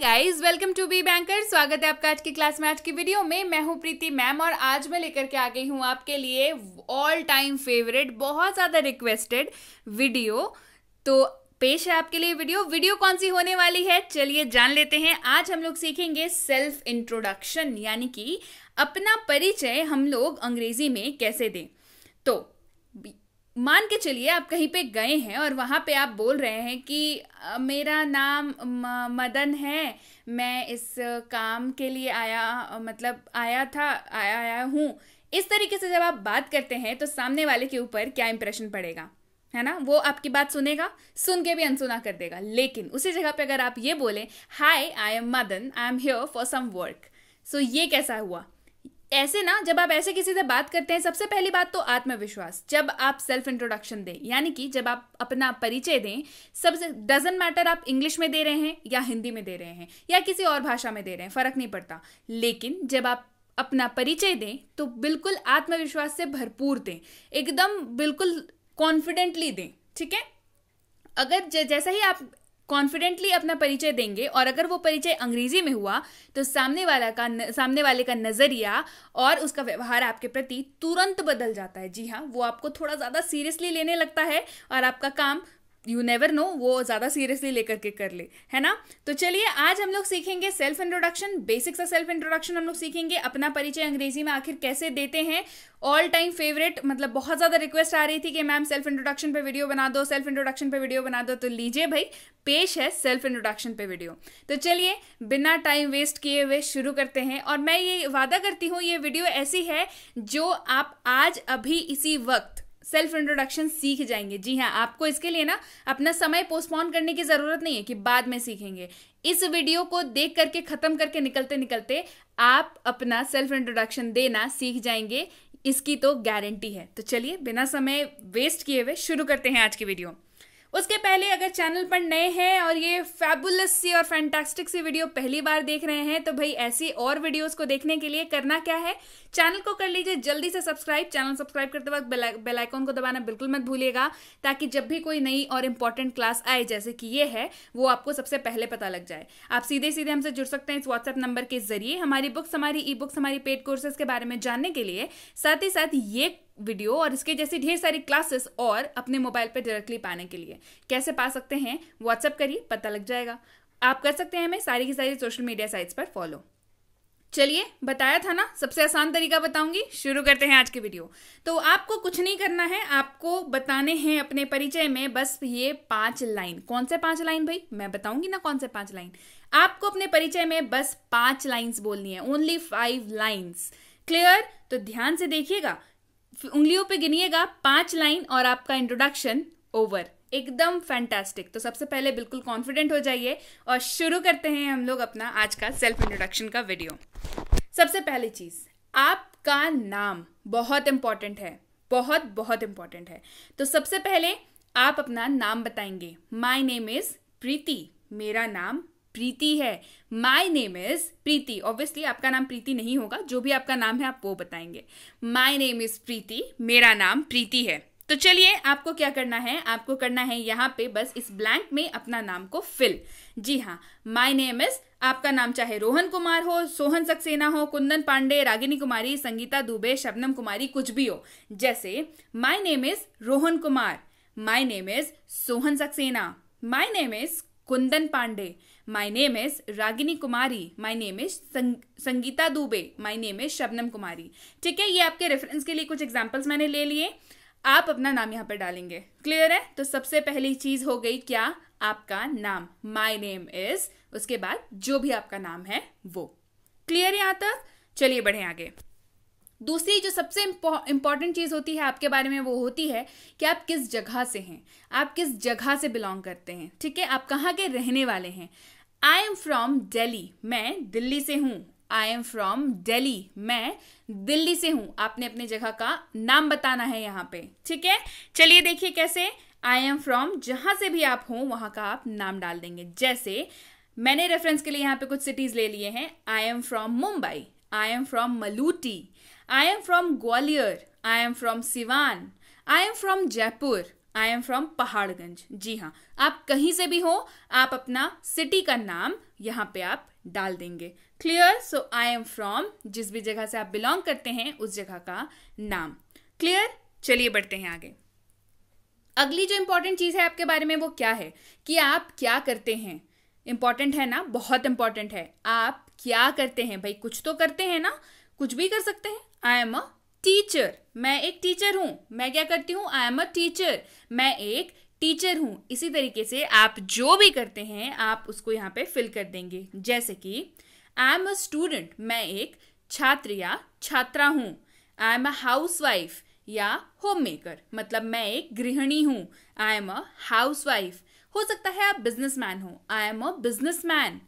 Guys welcome to B banker स्वागत है आपका आज की क्लास में आज की वीडियो में मैं हूं प्रीति मैम और आज मैं लेकर के आ गई हूं आपके लिए ऑल टाइम फेवरेट बहुत ज़्यादा रिक्वेस्टेड वीडियो तो पेश है आपके लिए वीडियो वीडियो कौन सी होने वाली है चलिए जान लेते हैं आज हम लोग सीखेंगे सेल्फ इंट्रोडक्शन यानी कि अपना परिचय हम लोग अंग्रेजी में कैसे दें तो मान के चलिए आप कहीं पे गए हैं और वहाँ पे आप बोल रहे हैं कि मेरा नाम मदन है मैं इस काम के लिए आया मतलब आया था आया आया हूँ इस तरीके से जब आप बात करते हैं तो सामने वाले के ऊपर क्या इम्प्रेशन पड़ेगा है ना वो आपकी बात सुनेगा सुन के भी अनसुना कर देगा लेकिन उसी जगह पे अगर आप ये बोलें hi I am Madan I am here for some work so ये कैसा हुआ ऐसे ना जब आप ऐसे किसी से बात करते हैं सबसे पहली बात तो आत्मविश्वास जब आप सेल्फ इंट्रोडक्शन दें यानी कि जब आप अपना परिचय दें सबसे डजन मैटर आप इंग्लिश में दे रहे हैं या हिंदी में दे रहे हैं या किसी और भाषा में दे रहे हैं फर्क नहीं पड़ता लेकिन जब आप अपना परिचय दें तो बिल्कुल आत्मविश्वास से भरपूर दें एकदम बिल्कुल कॉन्फिडेंटली दें ठीक है अगर जैसा ही आप कॉन्फिडेंटली अपना परिचय देंगे और अगर वो परिचय अंग्रेजी में हुआ तो सामने वाला का न, सामने वाले का नज़रिया और उसका व्यवहार आपके प्रति तुरंत बदल जाता है जी हाँ वो आपको थोड़ा ज़्यादा सीरियसली लेने लगता है और आपका काम यू नेवर नो वो ज़्यादा सीरियसली लेकर के कर ले है ना तो चलिए आज हम लोग सीखेंगे सेल्फ इंट्रोडक्शन बेसिक सा सेल्फ इंट्रोडक्शन हम लोग सीखेंगे अपना परिचय अंग्रेजी में आखिर कैसे देते हैं ऑल टाइम फेवरेट मतलब बहुत ज़्यादा रिक्वेस्ट आ रही थी कि मैम सेल्फ इंट्रोडक्शन पे वीडियो बना दो सेल्फ इंट्रोडक्शन पे वीडियो बना दो तो लीजिए भाई पेश है सेल्फ इंट्रोडक्शन पे वीडियो तो चलिए बिना टाइम वेस्ट किए हुए शुरू करते हैं और मैं ये वादा करती हूँ ये वीडियो ऐसी है जो आप आज अभी इसी वक्त सेल्फ इंट्रोडक्शन सीख जाएंगे जी हाँ आपको इसके लिए ना अपना समय पोस्टपोन करने की ज़रूरत नहीं है कि बाद में सीखेंगे इस वीडियो को देख करके ख़त्म करके निकलते निकलते आप अपना सेल्फ इंट्रोडक्शन देना सीख जाएंगे इसकी तो गारंटी है तो चलिए बिना समय वेस्ट किए हुए वे शुरू करते हैं आज की वीडियो उसके पहले अगर चैनल पर नए हैं और ये फैबुलस सी और फैंटास्टिक सी वीडियो पहली बार देख रहे हैं तो भाई ऐसी और वीडियोस को देखने के लिए करना क्या है चैनल को कर लीजिए जल्दी से सब्सक्राइब चैनल सब्सक्राइब करते वक्त बेल आइकॉन को दबाना बिल्कुल मत भूलिएगा ताकि जब भी कोई नई और इंपॉर्टेंट क्लास आए जैसे कि ये है वो आपको सबसे पहले पता लग जाए आप सीधे सीधे हमसे जुड़ सकते हैं इस व्हाट्सएप नंबर के जरिए हमारी बुक्स हमारी ई बुक्स हमारी पेड कोर्सेज के बारे में जानने के लिए साथ ही साथ ये वीडियो और इसके जैसे ढेर सारी क्लासेस और अपने मोबाइल पर डायरेक्टली पाने के लिए कैसे पा सकते हैं व्हाट्सअप करिए पता लग जाएगा आप कर सकते हैं हमें सारी की सारी सोशल मीडिया साइट्स पर फॉलो चलिए बताया था ना सबसे आसान तरीका बताऊंगी शुरू करते हैं आज की वीडियो तो आपको कुछ नहीं करना है आपको बताने हैं अपने परिचय में बस ये पांच लाइन कौन से पांच लाइन भाई मैं बताऊंगी ना कौन से पांच लाइन आपको अपने परिचय में बस पांच लाइंस बोलनी है ओनली फाइव लाइन्स क्लियर तो ध्यान से देखिएगा उंगलियों पे गिनिएगा पांच लाइन और आपका इंट्रोडक्शन ओवर एकदम फैंटास्टिक तो सबसे पहले बिल्कुल कॉन्फिडेंट हो जाइए और शुरू करते हैं हम लोग अपना आज का सेल्फ इंट्रोडक्शन का वीडियो सबसे पहली चीज़ आपका नाम बहुत इंपॉर्टेंट है बहुत बहुत इंपॉर्टेंट है तो सबसे पहले आप अपना नाम बताएंगे माई नेम इज़ प्रीति मेरा नाम प्रीति है my name is Preeti obviously आपका नाम प्रीति नहीं होगा जो भी आपका नाम है आप वो बताएंगे माई नेम इज प्रीति मेरा नाम प्रीति है तो चलिए आपको क्या करना है आपको करना है यहाँ पे बस इस ब्लैंक में अपना नाम को फिल जी हाँ माई नेम इज आपका नाम चाहे रोहन कुमार हो सोहन सक्सेना हो कुंदन पांडे रागिनी कुमारी संगीता दुबे शबनम कुमारी कुछ भी हो जैसे my name is Rohan Kumar my name is Sohan Saxena my name is Kundan Pandey my name is Ragini Kumari my name is Sangeeta Dubey my name is Shabnam Kumari ठीक है ये आपके रेफरेंस के लिए कुछ एग्जांपल्स मैंने ले लिए आप अपना नाम यहाँ पर डालेंगे क्लियर है तो सबसे पहली चीज हो गई क्या आपका नाम माई नेम इज उसके बाद जो भी आपका नाम है वो क्लियर यहाँ तक चलिए बढ़े आगे दूसरी जो सबसे इम्पॉर्टेंट चीज़ होती है आपके बारे में वो होती है कि आप किस जगह से हैं आप किस जगह से बिलोंग करते हैं ठीक है आप कहाँ के रहने वाले हैं आई एम फ्रॉम डेली मैं दिल्ली से हूँ आई एम फ्रॉम डेली मैं दिल्ली से हूँ आपने अपने जगह का नाम बताना है यहाँ पे ठीक है चलिए देखिए कैसे आई एम फ्रॉम जहाँ से भी आप हों वहाँ का आप नाम डाल देंगे जैसे मैंने रेफरेंस के लिए यहाँ पे कुछ सिटीज़ ले लिए हैं I am from Mumbai I am from Maluti I am from Gwalior I am from Siwan I am from Jaipur I am from Paharganj जी हाँ आप कहीं से भी हो आप अपना सिटी का नाम यहाँ पे आप डाल देंगे clear so I am from जिस भी जगह से आप बिलोंग करते हैं उस जगह का नाम क्लियर चलिए बढ़ते हैं आगे अगली जो इंपॉर्टेंट चीज़ है आपके बारे में वो क्या है कि आप क्या करते हैं इंपॉर्टेंट है ना बहुत इंपॉर्टेंट है आप क्या करते हैं भाई कुछ तो करते हैं ना कुछ भी कर सकते हैं आई एम अ टीचर मैं एक टीचर हूँ मैं क्या करती हूँ आई एम अ टीचर मैं एक टीचर हूँ इसी तरीके से आप जो भी करते हैं आप उसको यहाँ पे फिल कर देंगे जैसे कि आई एम अ स्टूडेंट मैं एक छात्र या छात्रा हूँ I am a housewife या होम मेकर मतलब मैं एक गृहिणी हूँ I am a housewife हो सकता है आप बिजनेस मैन हो I am a businessman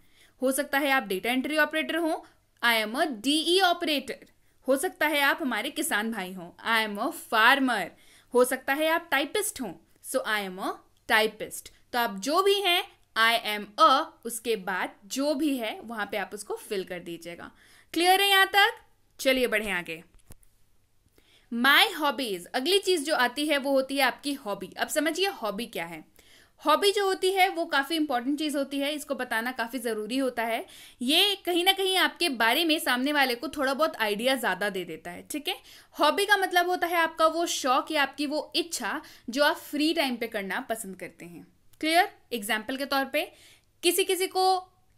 हो सकता है आप डेटा एंट्री ऑपरेटर हो I am a DE operator हो सकता है आप हमारे किसान भाई हों आई एम अ फार्मर हो सकता है आप टाइपिस्ट हों सो आई एम अ टाइपिस्ट तो आप जो भी हैं आई एम अ उसके बाद जो भी है वहां पे आप उसको फिल कर दीजिएगा क्लियर है यहां तक चलिए बढ़े आगे माई हॉबीज अगली चीज जो आती है वो होती है आपकी हॉबी अब समझिए हॉबी क्या है हॉबी जो होती है वो काफ़ी इंपॉर्टेंट चीज़ होती है इसको बताना काफ़ी ज़रूरी होता है ये कहीं ना कहीं आपके बारे में सामने वाले को थोड़ा बहुत आइडिया ज़्यादा दे देता है ठीक है हॉबी का मतलब होता है आपका वो शौक या आपकी वो इच्छा जो आप फ्री टाइम पे करना पसंद करते हैं क्लियर एग्जाम्पल के तौर पर किसी किसी को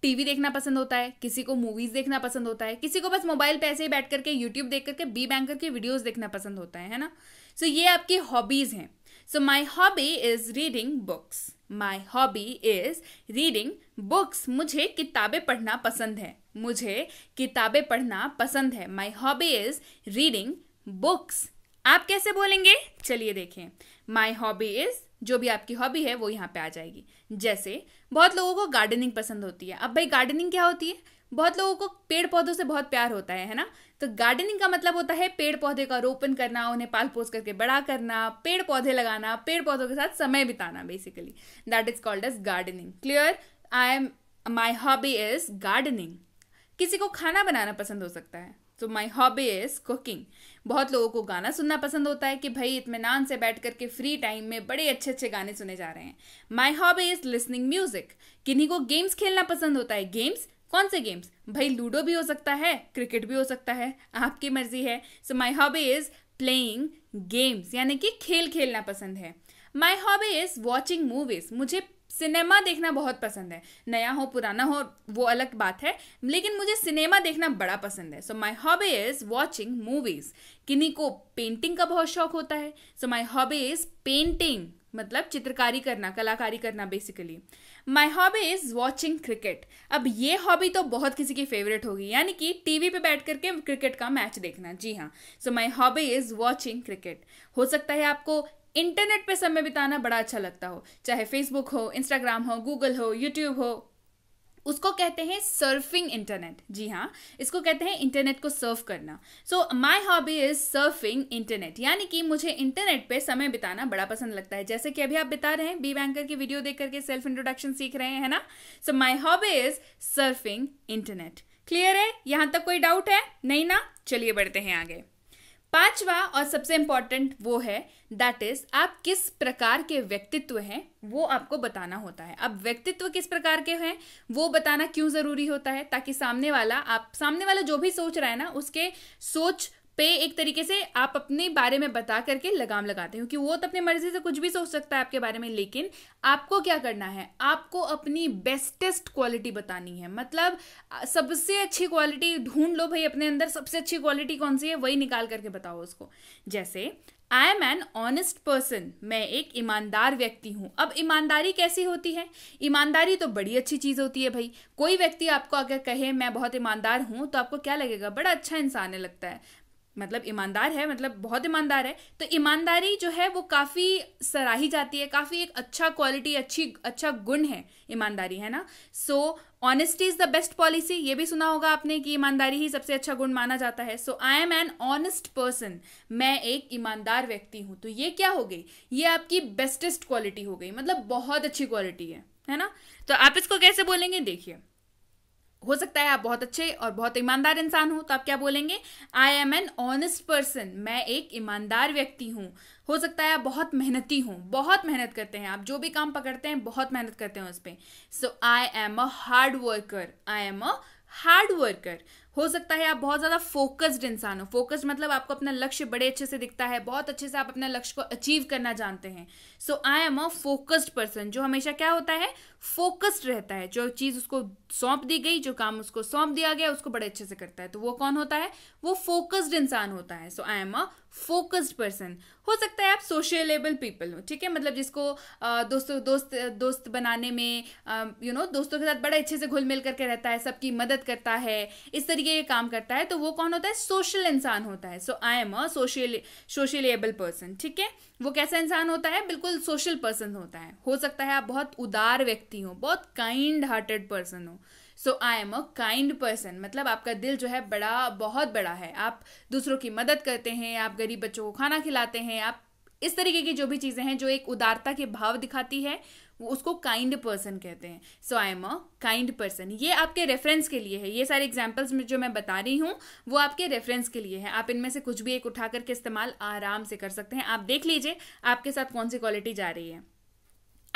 टीवी देखना पसंद होता है किसी को मूवीज देखना पसंद होता है किसी को बस मोबाइल पे ऐसे ही बैठ करके यूट्यूब देख करके बी बैंकर के वीडियोस देखना पसंद होता है है ना सो so, ये आपकी हॉबीज हैं So my hobby is reading books. My hobby is reading books. मुझे किताबें पढ़ना पसंद है मुझे किताबें पढ़ना पसंद है My hobby is reading books. आप कैसे बोलेंगे चलिए देखें My hobby is जो भी आपकी हॉबी है वो यहाँ पे आ जाएगी जैसे बहुत लोगों को गार्डनिंग पसंद होती है अब भाई गार्डनिंग क्या होती है बहुत लोगों को पेड़ पौधों से बहुत प्यार होता है है ना तो गार्डनिंग का मतलब होता है पेड़ पौधे का रोपण करना उन्हें पाल पोस करके बड़ा करना पेड़ पौधे लगाना पेड़ पौधों के साथ समय बिताना basically that is called as gardening clear I am my hobby is gardening किसी को खाना बनाना पसंद हो सकता है तो माई हॉबी इज़ कुकिंग बहुत लोगों को गाना सुनना पसंद होता है कि भाई इतमान से बैठ करके फ्री टाइम में बड़े अच्छे अच्छे गाने सुने जा रहे हैं my hobby is listening music किन्हीं को गेम्स खेलना पसंद होता है गेम्स कौन से गेम्स भाई लूडो भी हो सकता है क्रिकेट भी हो सकता है आपकी मर्जी है so my hobby is playing games यानी कि खेल खेलना पसंद है my hobby is watching movies मुझे सिनेमा देखना बहुत पसंद है नया हो पुराना हो वो अलग बात है लेकिन मुझे सिनेमा देखना बड़ा पसंद है so my hobby is watching movies किन्हीं को पेंटिंग का बहुत शौक होता है so my hobby is painting मतलब चित्रकारी करना कलाकारी करना basically my hobby is watching cricket अब ये हॉबी तो बहुत किसी की फेवरेट होगी यानी कि टीवी पे बैठ करके क्रिकेट का मैच देखना जी हाँ so my hobby is watching cricket हो सकता है आपको इंटरनेट पे समय बिताना बड़ा अच्छा लगता हो चाहे फेसबुक हो इंस्टाग्राम हो गूगल हो यूट्यूब हो उसको कहते हैं सर्फिंग इंटरनेट जी हाँ इसको कहते हैं इंटरनेट को सर्फ करना so my hobby is surfing internet यानी कि मुझे इंटरनेट पे समय बिताना बड़ा पसंद लगता है जैसे कि अभी आप बिता रहे हैं बी बैंकर की वीडियो देख करके सेल्फ इंट्रोडक्शन सीख रहे हैं ना so my hobby is surfing internet clear है यहाँ तक कोई डाउट है नहीं ना चलिए बढ़ते हैं आगे पांचवा और सबसे इंपॉर्टेंट वो है दैट इज आप किस प्रकार के व्यक्तित्व हैं वो आपको बताना होता है अब व्यक्तित्व किस प्रकार के हैं वो बताना क्यों ज़रूरी होता है ताकि सामने वाला आप सामने वाला जो भी सोच रहा है ना उसके सोच पे एक तरीके से आप अपने बारे में बता करके लगाम लगाते हो कि वो तो अपनी मर्जी से कुछ भी सोच सकता है आपके बारे में लेकिन आपको क्या करना है आपको अपनी बेस्टेस्ट क्वालिटी बतानी है मतलब सबसे अच्छी क्वालिटी ढूंढ लो भाई अपने अंदर सबसे अच्छी क्वालिटी कौन सी है वही निकाल करके बताओ उसको जैसे I am an honest person मैं एक ईमानदार व्यक्ति हूँ अब ईमानदारी कैसी होती है ईमानदारी तो बड़ी अच्छी चीज़ होती है भाई कोई व्यक्ति आपको अगर कहे मैं बहुत ईमानदार हूँ तो आपको क्या लगेगा बड़ा अच्छा इंसान है लगता है मतलब ईमानदार है मतलब बहुत ईमानदार है तो ईमानदारी जो है वो काफ़ी सराही जाती है काफ़ी एक अच्छा क्वालिटी अच्छी अच्छा गुण है ईमानदारी है ना so honesty is the best policy ये भी सुना होगा आपने कि ईमानदारी ही सबसे अच्छा गुण माना जाता है so I am an honest person मैं एक ईमानदार व्यक्ति हूँ तो ये क्या हो गई ये आपकी बेस्टेस्ट क्वालिटी हो गई मतलब बहुत अच्छी क्वालिटी है है ना तो आप इसको कैसे बोलेंगे देखिए हो सकता है आप बहुत अच्छे और बहुत ईमानदार इंसान हो तो आप क्या बोलेंगे I am an honest person मैं एक ईमानदार व्यक्ति हूँ हो सकता है आप बहुत मेहनती हूँ बहुत मेहनत करते हैं आप जो भी काम पकड़ते हैं बहुत मेहनत करते हैं उस पर so I am a hard worker I am a hard worker हो सकता है आप बहुत ज़्यादा फोकस्ड इंसान हो फोकस्ड मतलब आपको अपना लक्ष्य बड़े अच्छे से दिखता है बहुत अच्छे से आप अपना लक्ष्य को अचीव करना जानते हैं so I am a focused person जो हमेशा क्या होता है फोकस्ड रहता है जो चीज़ उसको सौंप दी गई जो काम उसको सौंप दिया गया उसको बड़े अच्छे से करता है तो वो कौन होता है वो फोकस्ड इंसान होता है so I am a focused person हो सकता है आप सोशलेबल पीपल हो ठीक है मतलब जिसको दोस्तों दोस्त दोस्त बनाने में यू नो दोस्तों के साथ बड़े अच्छे से घुल मिल करके रहता है सबकी मदद करता है इस तरीके के काम करता है तो वो कौन होता है सोशल इंसान होता है so I am a social sociable person ठीक है वो कैसा इंसान होता है बिल्कुल सोशल पर्सन होता है हो सकता है आप बहुत उदार व्यक्ति हो बहुत काइंड हार्टेड पर्सन हो so I am a kind person मतलब आपका दिल जो है बड़ा बहुत बड़ा है आप दूसरों की मदद करते हैं आप गरीब बच्चों को खाना खिलाते हैं आप इस तरीके की जो भी चीज़ें हैं जो एक उदारता के भाव दिखाती है वो उसको काइंड पर्सन कहते हैं so I am a kind person ये आपके रेफरेंस के लिए है ये सारे एग्जाम्पल्स में जो मैं बता रही हूँ वो आपके रेफरेंस के लिए है आप इनमें से कुछ भी एक उठा करके इस्तेमाल आराम से कर सकते हैं आप देख लीजिए आपके साथ कौन सी क्वालिटी जा रही है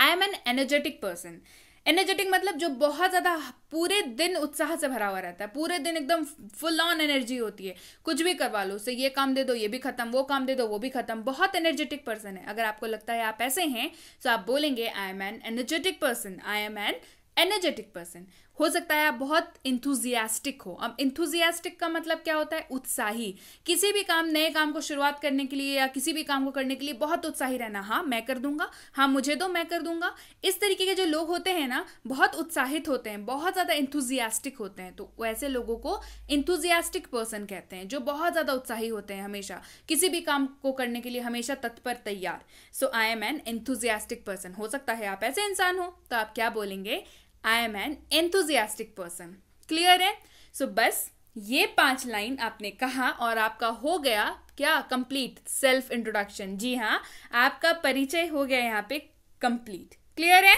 I am an energetic person energetic मतलब जो बहुत ज़्यादा पूरे दिन उत्साह से भरा हुआ रहता है पूरे दिन एकदम फुल ऑन एनर्जी होती है कुछ भी करवा लो उसे ये काम दे दो ये भी खत्म वो काम दे दो वो भी खत्म बहुत एनर्जेटिक पर्सन है अगर आपको लगता है आप ऐसे हैं तो आप बोलेंगे I am an energetic person I am an energetic person हो सकता है आप बहुत इंथुजियास्टिक हो अब इंथुजियास्टिक का मतलब क्या होता है उत्साही किसी भी काम नए काम को शुरुआत करने के लिए या किसी भी काम को करने के लिए बहुत उत्साही रहना हाँ मैं कर दूंगा हाँ मुझे दो मैं कर दूंगा इस तरीके के जो लोग होते हैं ना बहुत उत्साहित होते हैं बहुत ज़्यादा इंथुजियास्टिक होते हैं तो वैसे लोगों को इंथुजियास्टिक पर्सन कहते हैं जो बहुत ज़्यादा उत्साही होते हैं हमेशा किसी भी काम को करने के लिए हमेशा तत्पर तैयार so I am an enthusiastic person हो सकता है आप ऐसे इंसान हो तो आप क्या बोलेंगे I am an enthusiastic person clear है सो so, बस ये पांच लाइन आपने कहा और आपका हो गया क्या कंप्लीट सेल्फ इंट्रोडक्शन जी हाँ आपका परिचय हो गया यहाँ पे कंप्लीट क्लियर है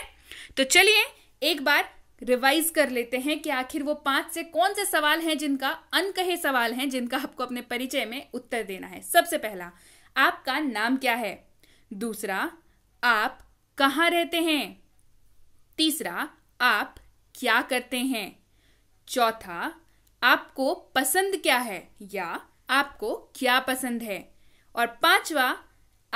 तो चलिए एक बार रिवाइज कर लेते हैं कि आखिर वो पांच से कौन से सवाल हैं जिनका अनकहे सवाल हैं जिनका आपको अपने परिचय में उत्तर देना है सबसे पहला आपका नाम क्या है दूसरा आप कहाँ रहते हैं तीसरा आप क्या करते हैं चौथा आपको पसंद क्या है या आपको क्या पसंद है और पांचवा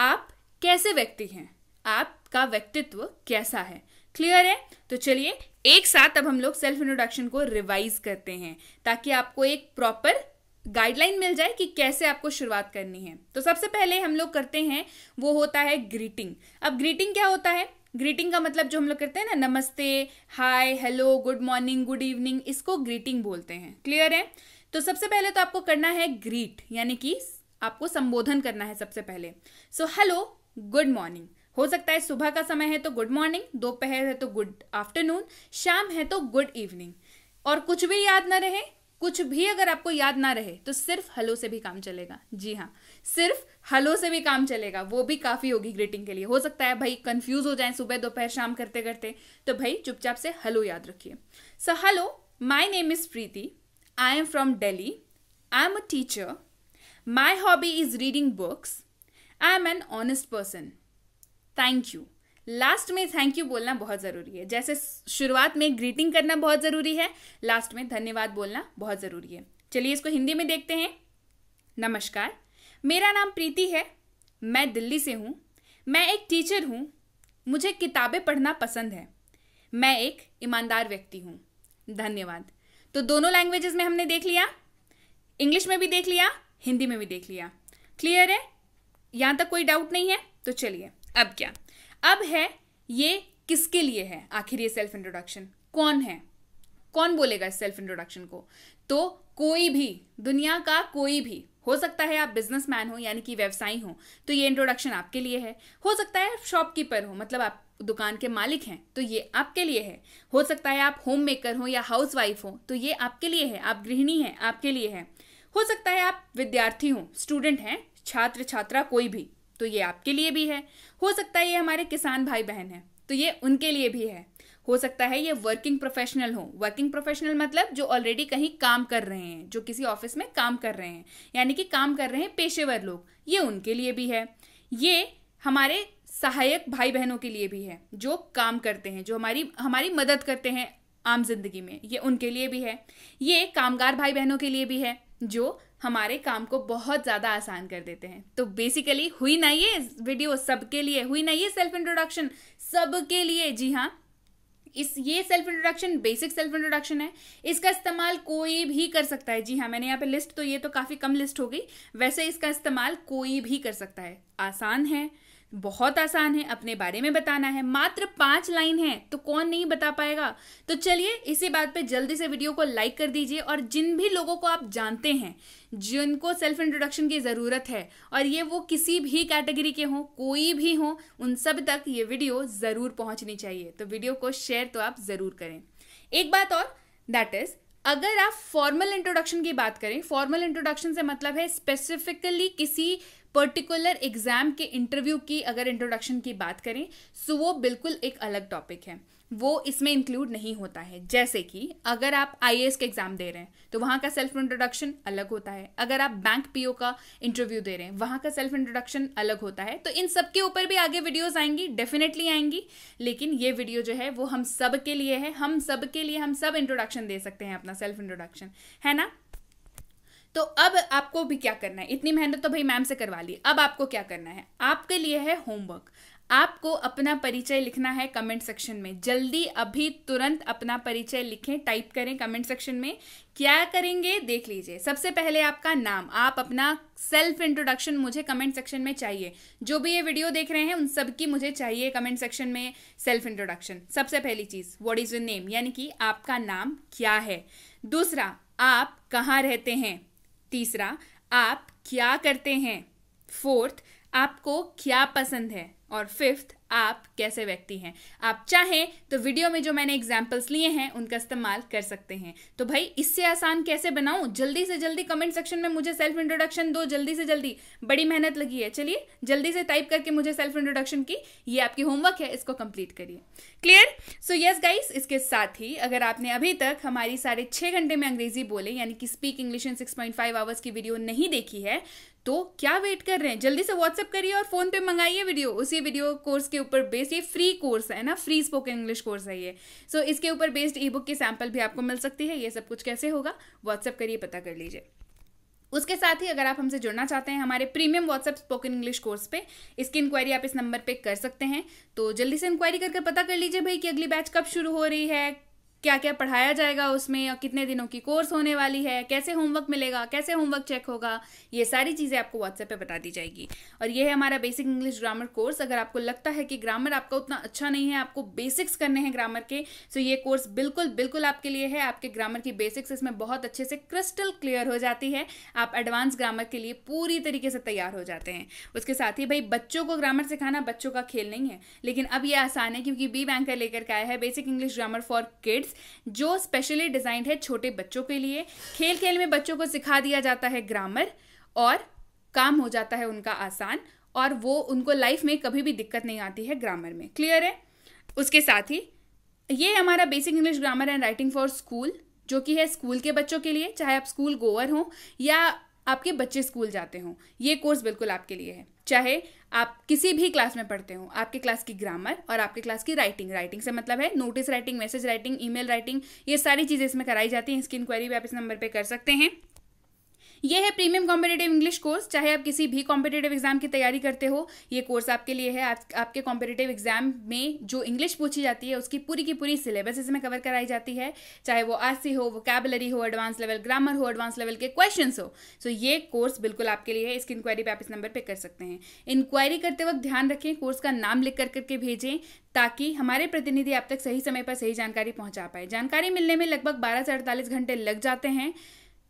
आप कैसे व्यक्ति हैं आपका व्यक्तित्व कैसा है क्लियर है तो चलिए एक साथ अब हम लोग सेल्फ इंट्रोडक्शन को रिवाइज करते हैं ताकि आपको एक प्रॉपर गाइडलाइन मिल जाए कि कैसे आपको शुरुआत करनी है तो सबसे पहले हम लोग करते हैं वो होता है ग्रीटिंग अब ग्रीटिंग क्या होता है ग्रीटिंग का मतलब जो हम लोग करते हैं ना नमस्ते hi hello good morning good evening इसको ग्रीटिंग बोलते हैं क्लियर है तो सबसे पहले तो आपको करना है ग्रीट यानी कि आपको संबोधन करना है सबसे पहले सो हेलो गुड मॉर्निंग हो सकता है सुबह का समय है तो गुड मॉर्निंग दोपहर है तो गुड आफ्टरनून शाम है तो गुड इवनिंग और कुछ भी याद ना रहे कुछ भी अगर आपको याद ना रहे तो सिर्फ हेलो से भी काम चलेगा जी हाँ सिर्फ हेलो से भी काम चलेगा वो भी काफ़ी होगी ग्रीटिंग के लिए हो सकता है भाई कंफ्यूज हो जाए सुबह दोपहर शाम करते करते तो भाई चुपचाप से हेलो याद रखिए so hello my name is Preeti I am from Delhi I am a teacher my hobby is reading books I am an honest person thank you last में थैंक यू बोलना बहुत ज़रूरी है जैसे शुरुआत में ग्रीटिंग करना बहुत ज़रूरी है लास्ट में धन्यवाद बोलना बहुत ज़रूरी है चलिए इसको हिंदी में देखते हैं नमस्कार मेरा नाम प्रीति है मैं दिल्ली से हूँ मैं एक टीचर हूँ मुझे किताबें पढ़ना पसंद है मैं एक ईमानदार व्यक्ति हूँ धन्यवाद तो दोनों लैंग्वेजेस में हमने देख लिया इंग्लिश में भी देख लिया हिंदी में भी देख लिया क्लियर है यहाँ तक कोई डाउट नहीं है तो चलिए अब क्या अब है ये किसके लिए है आखिर ये सेल्फ इंट्रोडक्शन कौन है कौन बोलेगा इस सेल्फ इंट्रोडक्शन को तो कोई भी दुनिया का कोई भी हो सकता है आप बिजनेसमैन हो यानी कि व्यवसायी हो तो ये इंट्रोडक्शन आपके लिए है हो सकता है आप शॉपकीपर हो मतलब आप दुकान के मालिक हैं तो ये आपके लिए है हो सकता है आप होम मेकर हो या हाउस वाइफ हो तो ये आपके लिए है आप गृहिणी हैं आपके लिए है हो सकता है आप विद्यार्थी हो स्टूडेंट हैं छात्र छात्रा कोई भी तो ये आपके लिए भी है हो सकता है ये हमारे किसान भाई बहन है तो ये उनके लिए भी है हो सकता है ये वर्किंग प्रोफेशनल हो वर्किंग प्रोफेशनल मतलब जो ऑलरेडी कहीं काम कर रहे हैं जो किसी ऑफिस में काम कर रहे हैं यानी कि काम कर रहे हैं पेशेवर लोग ये उनके लिए भी है ये हमारे सहायक भाई बहनों के लिए भी है जो काम करते हैं जो हमारी हमारी मदद करते हैं आम जिंदगी में ये उनके लिए भी है ये कामगार भाई बहनों के लिए भी है जो हमारे काम को बहुत ज़्यादा आसान कर देते हैं तो बेसिकली हुई ना ये वीडियो सबके लिए हुई ना ये सेल्फ इंट्रोडक्शन सबके लिए जी हाँ इस ये self introduction basic self introduction है इसका इस्तेमाल कोई भी कर सकता है जी हाँ मैंने यहाँ पे लिस्ट तो ये तो काफ़ी कम लिस्ट हो गई वैसे इसका इस्तेमाल कोई भी कर सकता है आसान है बहुत आसान है अपने बारे में बताना है मात्र पांच लाइन है तो कौन नहीं बता पाएगा तो चलिए इसी बात पे जल्दी से वीडियो को लाइक कर दीजिए और जिन भी लोगों को आप जानते हैं जिनको सेल्फ इंट्रोडक्शन की ज़रूरत है और ये वो किसी भी कैटेगरी के हों कोई भी हो उन सब तक ये वीडियो ज़रूर पहुंचनी चाहिए तो वीडियो को शेयर तो आप ज़रूर करें एक बात और दैट इज़ अगर आप फॉर्मल इंट्रोडक्शन की बात करें फॉर्मल इंट्रोडक्शन से मतलब है स्पेसिफिकली किसी पर्टिकुलर एग्जाम के इंटरव्यू की अगर इंट्रोडक्शन की बात करें सो वो बिल्कुल एक अलग टॉपिक है वो इसमें इंक्लूड नहीं होता है जैसे कि अगर आप आई के एग्ज़ाम दे रहे हैं तो वहाँ का सेल्फ इंट्रोडक्शन अलग होता है अगर आप बैंक पीओ का इंटरव्यू दे रहे हैं वहाँ का सेल्फ इंट्रोडक्शन अलग होता है तो इन सब के ऊपर भी आगे वीडियोस आएंगी डेफिनेटली आएंगी लेकिन ये वीडियो जो है वो हम सब के लिए है हम सब के लिए हम सब इंट्रोडक्शन दे सकते हैं अपना सेल्फ इंट्रोडक्शन है ना तो अब आपको भी क्या करना है इतनी मेहनत तो भाई मैम से करवा ली अब आपको क्या करना है आपके लिए है होमवर्क आपको अपना परिचय लिखना है कमेंट सेक्शन में जल्दी अभी तुरंत अपना परिचय लिखें टाइप करें कमेंट सेक्शन में क्या करेंगे देख लीजिए सबसे पहले आपका नाम आप अपना सेल्फ इंट्रोडक्शन मुझे कमेंट सेक्शन में चाहिए जो भी ये वीडियो देख रहे हैं उन सबकी मुझे चाहिए कमेंट सेक्शन में सेल्फ इंट्रोडक्शन सबसे पहली चीज़ व्हाट इज़ योर नेम यानी कि आपका नाम क्या है दूसरा आप कहाँ रहते हैं तीसरा आप क्या करते हैं फोर्थ आपको क्या पसंद है और फिफ्थ आप कैसे व्यक्ति हैं आप चाहें तो वीडियो में जो मैंने एग्जाम्पल्स लिए हैं उनका इस्तेमाल कर सकते हैं तो भाई इससे आसान कैसे बनाऊं जल्दी से जल्दी कमेंट सेक्शन में मुझे सेल्फ इंट्रोडक्शन दो जल्दी से जल्दी बड़ी मेहनत लगी है चलिए जल्दी से टाइप करके मुझे सेल्फ इंट्रोडक्शन की ये आपकी होमवर्क है इसको कंप्लीट करिए क्लियर सो यस गाइस इसके साथ ही अगर आपने अभी तक हमारी साढ़े घंटे में अंग्रेजी बोले यानी कि speak English in six point five hours की वीडियो नहीं देखी है तो क्या वेट कर रहे हैं जल्दी से व्हाट्सएप करिए और फोन पे मंगाइए वीडियो उसी वीडियो कोर्स के ऊपर बेस्ड ये फ्री कोर्स है ना फ्री स्पोकन इंग्लिश कोर्स है ये सो so, इसके ऊपर बेस्ड ई बुक की सैंपल भी आपको मिल सकती है ये सब कुछ कैसे होगा व्हाट्सएप करिए पता कर लीजिए उसके साथ ही अगर आप हमसे जुड़ना चाहते हैं हमारे premium WhatsApp spoken English course पे इसकी इंक्वायरी आप इस नंबर पे कर सकते हैं तो जल्दी से इंक्वायरी करके पता कर लीजिए भाई कि अगली बैच कब शुरू हो रही है क्या क्या पढ़ाया जाएगा उसमें और कितने दिनों की कोर्स होने वाली है कैसे होमवर्क मिलेगा कैसे होमवर्क चेक होगा ये सारी चीज़ें आपको व्हाट्सएप पे बता दी जाएगी और ये है हमारा बेसिक इंग्लिश ग्रामर कोर्स अगर आपको लगता है कि ग्रामर आपका उतना अच्छा नहीं है आपको बेसिक्स करने हैं ग्रामर के सो तो ये कोर्स बिल्कुल बिल्कुल आपके लिए है आपके ग्रामर की बेसिक्स इसमें बहुत अच्छे से क्रिस्टल क्लियर हो जाती है आप एडवांस ग्रामर के लिए पूरी तरीके से तैयार हो जाते हैं उसके साथ ही भाई बच्चों को ग्रामर सिखाना बच्चों का खेल नहीं है लेकिन अब ये आसान है क्योंकि बी बैंकर लेकर के आया है basic English grammar for kids जो स्पेशली डिजाइंड है छोटे बच्चों के लिए खेल खेल में बच्चों को सिखा दिया जाता है ग्रामर और काम हो जाता है उनका आसान और वो उनको लाइफ में कभी भी दिक्कत नहीं आती है ग्रामर में क्लियर है उसके साथ ही ये हमारा basic English grammar and writing for school जो कि है स्कूल के बच्चों के लिए चाहे आप स्कूल गोवर हों या आपके बच्चे स्कूल जाते हों ये कोर्स बिल्कुल आपके लिए है चाहे आप किसी भी क्लास में पढ़ते हो आपके क्लास की ग्रामर और आपके क्लास की राइटिंग राइटिंग से मतलब है notice writing message writing email writing ये सारी चीज़ें इसमें कराई जाती हैं इसकी इंक्वायरी भी आप इस नंबर पर कर सकते हैं ये है प्रीमियम कॉम्पिटेटिव इंग्लिश कोर्स चाहे आप किसी भी कॉम्पिटेटिव एग्जाम की तैयारी करते हो ये कोर्स आपके लिए है आप, आपके कॉम्पिटेटिव एग्जाम में जो इंग्लिश पूछी जाती है उसकी पूरी की पूरी सिलेबस इसमें कवर कराई जाती है चाहे वो आरसी हो वो कैबलरी हो एडवांस लेवल ग्रामर हो एडवांस लेवल के क्वेश्चन हो सो ये कोर्स बिल्कुल आपके लिए है इसकी इंक्वायरी पर आप इस नंबर पर कर सकते हैं इंक्वायरी करते वक्त ध्यान रखें कोर्स का नाम लिख कर करके भेजें ताकि हमारे प्रतिनिधि आप तक सही समय पर सही जानकारी पहुंचा पाए जानकारी मिलने में लगभग बारह से अड़तालीस घंटे लग जाते हैं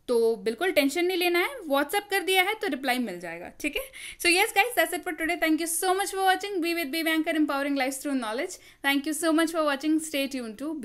तो बिल्कुल टेंशन नहीं लेना है व्हाट्सअप कर दिया है तो रिप्लाई मिल जाएगा ठीक है so yes guys that's it for today thank you so much for watching B with B banker empowering life through knowledge thank you so much for watching stay tune to